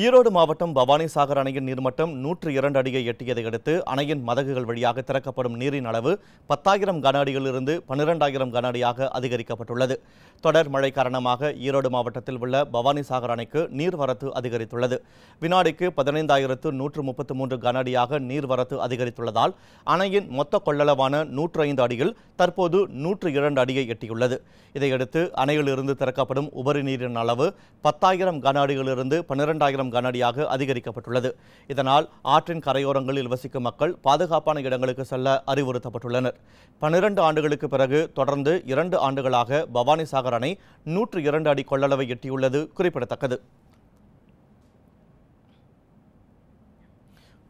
ஈரோடு மாவட்டம் பவானிசாகர் அணையின் நீர்மட்டம் நூற்று இரண்டு அடியை எட்டியதை அடுத்து அணையின் மதகுகள் வழியாக திறக்கப்படும் நீரின் அளவு பத்தாயிரம் கன அடியிலிருந்து பன்னிரெண்டாயிரம் கன அடியாக அதிகரிக்கப்பட்டுள்ளது தொடர் மழை காரணமாக ஈரோடு மாவட்டத்தில் உள்ள பவானிசாகர் அணைக்கு நீர்வரத்து அதிகரித்துள்ளது வினாடிக்கு பதினைந்தாயிரத்து நூற்று முப்பத்து மூன்று கன அடியாக நீர்வரத்து அதிகரித்துள்ளதால் அணையின் மொத்த கொள்ளளவான நூற்று ஐந்து அடியில் தற்போது நூற்று இரண்டு அடியை எட்டியுள்ளது இதையடுத்து அணையிலிருந்து திறக்கப்படும் உபரி நீரின் அளவு பத்தாயிரம் கன அடியிலிருந்து பன்னிரெண்டாயிரம் ஆயிரம் கன அடியாக அதிகரிக்கப்பட்டுள்ளது இதனால் ஆற்றின் கரையோரங்களில் வசிக்கும் மக்கள் பாதுகாப்பான இடங்களுக்கு செல்ல அறிவுறுத்தப்பட்டுள்ளனர் பன்னிரண்டு ஆண்டுகளுக்கு பிறகு தொடர்ந்து இரண்டு ஆண்டுகளாக பவானி சாகர் அணை நூற்று இரண்டு அடி கொள்ளளவை எட்டியுள்ளது குறிப்பிடத்தக்கது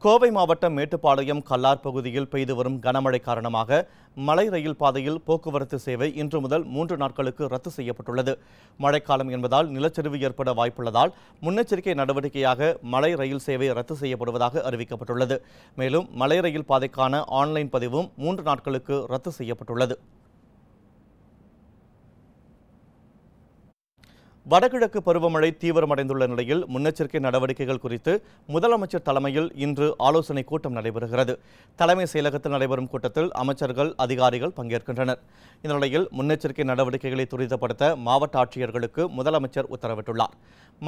கோவை மாவட்டம் மேட்டுப்பாளையம் கல்லார் பகுதியில் பெய்து வரும் கனமழை காரணமாக மலை ரயில் பாதையில் போக்குவரத்து சேவை இன்று முதல் மூன்று நாட்களுக்கு ரத்து செய்யப்பட்டுள்ளது மழைக்காலம் என்பதால் நிலச்சரிவு ஏற்பட வாய்ப்புள்ளதால் முன்னெச்சரிக்கை நடவடிக்கையாக மலை ரயில் சேவை ரத்து செய்யப்படுவதாக அறிவிக்கப்பட்டுள்ளது மேலும் மலை ரயில் பாதைக்கான ஆன்லைன் பதிவும் மூன்று நாட்களுக்கு ரத்து செய்யப்பட்டுள்ளது வடகிழக்கு பருவமழை தீவிரமடைந்துள்ள நிலையில் முன்னெச்சரிக்கை நடவடிக்கைகள் குறித்து முதலமைச்சர் தலைமையில் இன்று ஆலோசனைக் கூட்டம் நடைபெறுகிறது தலைமை செயலகத்தில் நடைபெறும் கூட்டத்தில் அமைச்சர்கள் அதிகாரிகள் பங்கேற்கின்றனர் இந்த நிலையில் முன்னெச்சரிக்கை நடவடிக்கைகளை துரிதப்படுத்த மாவட்ட ஆட்சியர்களுக்கு முதலமைச்சர் உத்தரவிட்டுள்ளார்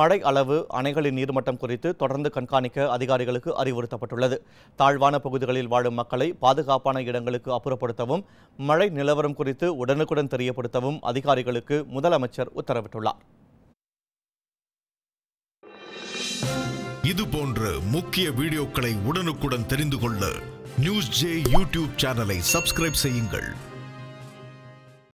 மழை அளவு அணைகளின் நீர்மட்டம் குறித்து தொடர்ந்து கண்காணிக்க அதிகாரிகளுக்கு அறிவுறுத்தப்பட்டுள்ளது தாழ்வான பகுதிகளில் வாழும் மக்களை பாதுகாப்பான இடங்களுக்கு அப்புறப்படுத்தவும் மழை நிலவரம் குறித்து உடனுக்குடன் தெரியப்படுத்தவும் அதிகாரிகளுக்கு முதலமைச்சர் உத்தரவிட்டுள்ளார் இது போன்ற முக்கிய வீடியோக்களை உடனுக்குடன் தெரிந்து கொள்ள நியூஸ் ஜே யூடியூப் சேனலை சப்ஸ்கிரைப் செய்யுங்கள்